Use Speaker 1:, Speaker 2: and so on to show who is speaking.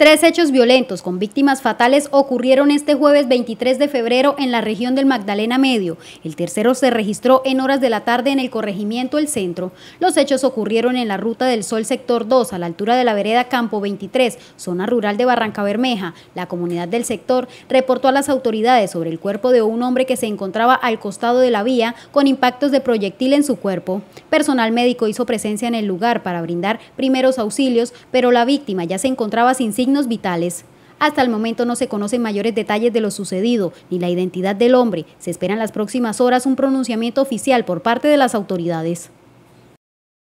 Speaker 1: Tres hechos violentos con víctimas fatales ocurrieron este jueves 23 de febrero en la región del Magdalena Medio. El tercero se registró en horas de la tarde en el corregimiento El Centro. Los hechos ocurrieron en la Ruta del Sol Sector 2, a la altura de la vereda Campo 23, zona rural de Barranca Bermeja. La comunidad del sector reportó a las autoridades sobre el cuerpo de un hombre que se encontraba al costado de la vía con impactos de proyectil en su cuerpo. Personal médico hizo presencia en el lugar para brindar primeros auxilios, pero la víctima ya se encontraba sin signos vitales. Hasta el momento no se conocen mayores detalles de lo sucedido ni la identidad del hombre. Se espera en las próximas horas un pronunciamiento oficial por parte de las autoridades.